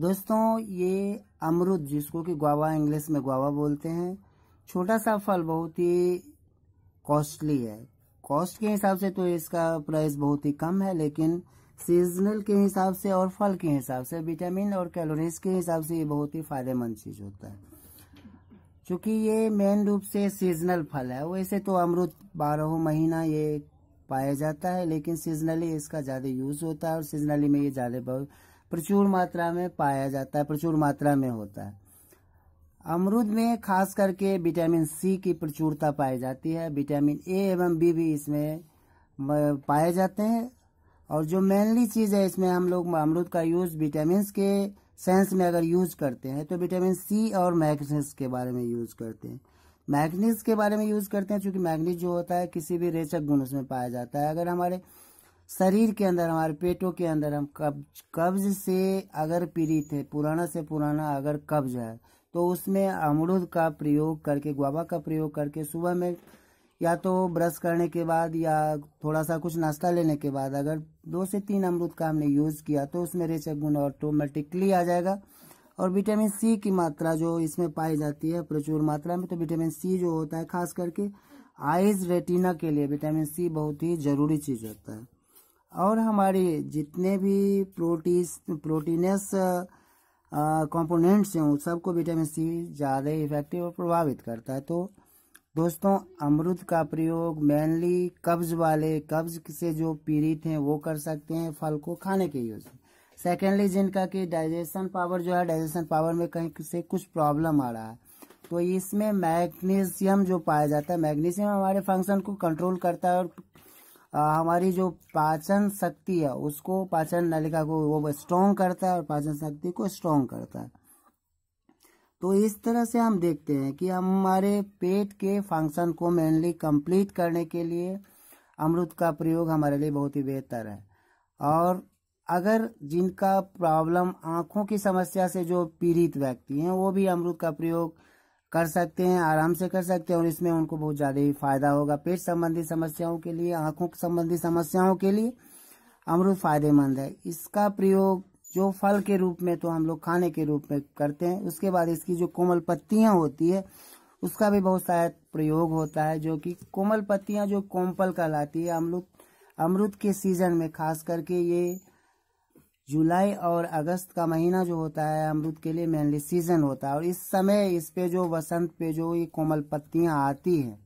दोस्तों ये अमरुद जिसको कि गुआवा इंग्लिश में गुआवा बोलते हैं छोटा सा फल बहुत ही कॉस्टली है कॉस्ट के हिसाब से तो इसका प्राइस बहुत ही कम है लेकिन सीजनल के हिसाब से और फल के हिसाब से विटामिन और कैलोरीज के हिसाब से ये बहुत ही फायदेमंद चीज होता है चूंकि ये मेन रूप से सीजनल फल है वैसे तो अमरुद बारह महीना ये पाया जाता है लेकिन सीजनली इसका ज़्यादा यूज होता है और सीजनली में ये ज़्यादा प्रचुर मात्रा में पाया जाता है प्रचुर मात्रा में होता है अमरूद में खास करके विटामिन सी की प्रचुरता पाई जाती है विटामिन ए एवं बी भी इसमें पाए जाते हैं और जो मेनली चीज़ है इसमें हम लोग अमरूद का यूज़ विटामिन के सेंस में अगर यूज़ करते हैं तो विटामिन सी और मैग्नीस के बारे में यूज़ करते हैं मैग्नीस के बारे में यूज़ करते हैं क्योंकि मैग्नीस जो होता है किसी भी रेचक गुण उसमें पाया जाता है अगर हमारे शरीर के अंदर हमारे पेटों के अंदर हम कब्ज कब्ज से अगर पीड़ित है पुराना से पुराना अगर कब्ज है तो उसमें अमरुद का प्रयोग करके गुआबा का प्रयोग करके सुबह में या तो ब्रश करने के बाद या थोड़ा सा कुछ नाश्ता लेने के बाद अगर दो से तीन अमरूद का हमने यूज़ किया तो उसमें रेचक गुण ऑटोमेटिकली आ जाएगा और विटामिन सी की मात्रा जो इसमें पाई जाती है प्रचुर मात्रा में तो विटामिन सी जो होता है खास करके आइज रेटिना के लिए विटामिन सी बहुत ही जरूरी चीज़ होता है और हमारे जितने भी प्रोटीस प्रोटीनस कंपोनेंट्स हैं उन सबको विटामिन सी ज़्यादा इफेक्टिव और प्रभावित करता है तो दोस्तों अमरुद का प्रयोग मेनली कब्ज वाले कब्ज से जो पीड़ित हैं वो कर सकते हैं फल को खाने के यूज सेकेंडली जिनका कि डाइजेशन पावर जो है डाइजेशन पावर में कहीं से कुछ प्रॉब्लम आ रहा है तो इसमें मैग्नीशियम जो पाया जाता है मैग्नीशियम हमारे फंक्शन को कंट्रोल करता है और हमारी जो पाचन शक्ति है उसको पाचन नलिका को वो स्ट्रॉन्ग करता है और पाचन शक्ति को स्ट्रॉन्ग करता है तो इस तरह से हम देखते हैं कि हमारे पेट के फंक्शन को मेनली कंप्लीट करने के लिए अमृत का प्रयोग हमारे लिए बहुत ही बेहतर है और अगर जिनका प्रॉब्लम आँखों की समस्या से जो पीड़ित व्यक्ति हैं वो भी अमृत का प्रयोग कर सकते हैं आराम से कर सकते हैं और इसमें उनको बहुत ज़्यादा ही फायदा होगा पेट संबंधी समस्याओं के लिए आंखों संबंधी समस्याओं के लिए अमरुद फायदेमंद है इसका प्रयोग जो फल के रूप में तो हम लोग खाने के रूप में करते हैं उसके बाद इसकी जो कोमल पत्तियां होती है उसका भी बहुत सारा प्रयोग होता है जो कि कोमल पत्तियाँ जो कोमपल कहलाती है हम लोग अमरुद के सीजन में खास करके ये जुलाई और अगस्त का महीना जो होता है अमरूद के लिए मेनली सीजन होता है और इस समय इस पे जो वसंत पे जो ये कोमल पत्तियां आती हैं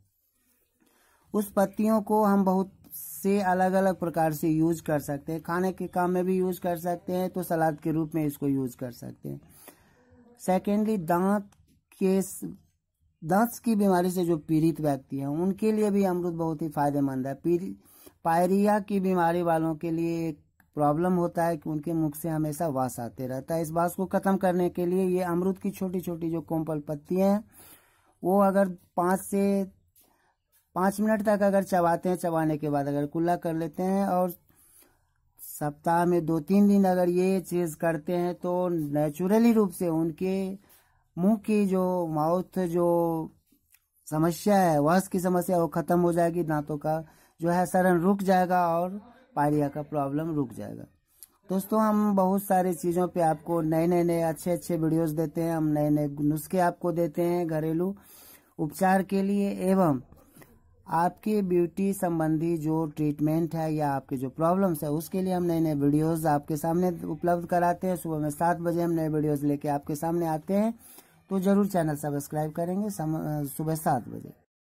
उस पत्तियों को हम बहुत से अलग अलग प्रकार से यूज कर सकते हैं खाने के काम में भी यूज कर सकते हैं तो सलाद के रूप में इसको यूज कर सकते हैं सेकेंडली दांत के दांत की बीमारी से जो पीड़ित व्यक्ति हैं उनके लिए भी अमरूद बहुत ही फायदेमंद है पायरिया की बीमारी वालों के लिए प्रॉब्लम होता है कि उनके मुख से हमेशा वास आते रहता है इस वास को खत्म करने के लिए ये अमरूद की छोटी छोटी जो कोम्पल पत्तियाँ हैं वो अगर पाँच से पाँच मिनट तक अगर चबाते हैं चबाने के बाद अगर कुल्ला कर लेते हैं और सप्ताह में दो तीन दिन अगर ये चीज़ करते हैं तो नेचुरली रूप से उनके मुंह की जो माउथ जो समस्या है वास की समस्या वो ख़त्म हो जाएगी दांतों का जो है सरन रुक जाएगा और पायरिया का प्रॉब्लम रुक जाएगा दोस्तों हम बहुत सारी चीज़ों पे आपको नए नए नए अच्छे अच्छे वीडियोस देते हैं हम नए नए नुस्खे आपको देते हैं घरेलू उपचार के लिए एवं आपके ब्यूटी संबंधी जो ट्रीटमेंट है या आपके जो प्रॉब्लम्स है उसके लिए हम नए नए वीडियोस आपके सामने उपलब्ध कराते हैं सुबह में सात बजे हम नए वीडियोज लेके आपके सामने आते हैं तो जरूर चैनल सब्सक्राइब करेंगे सुबह सात बजे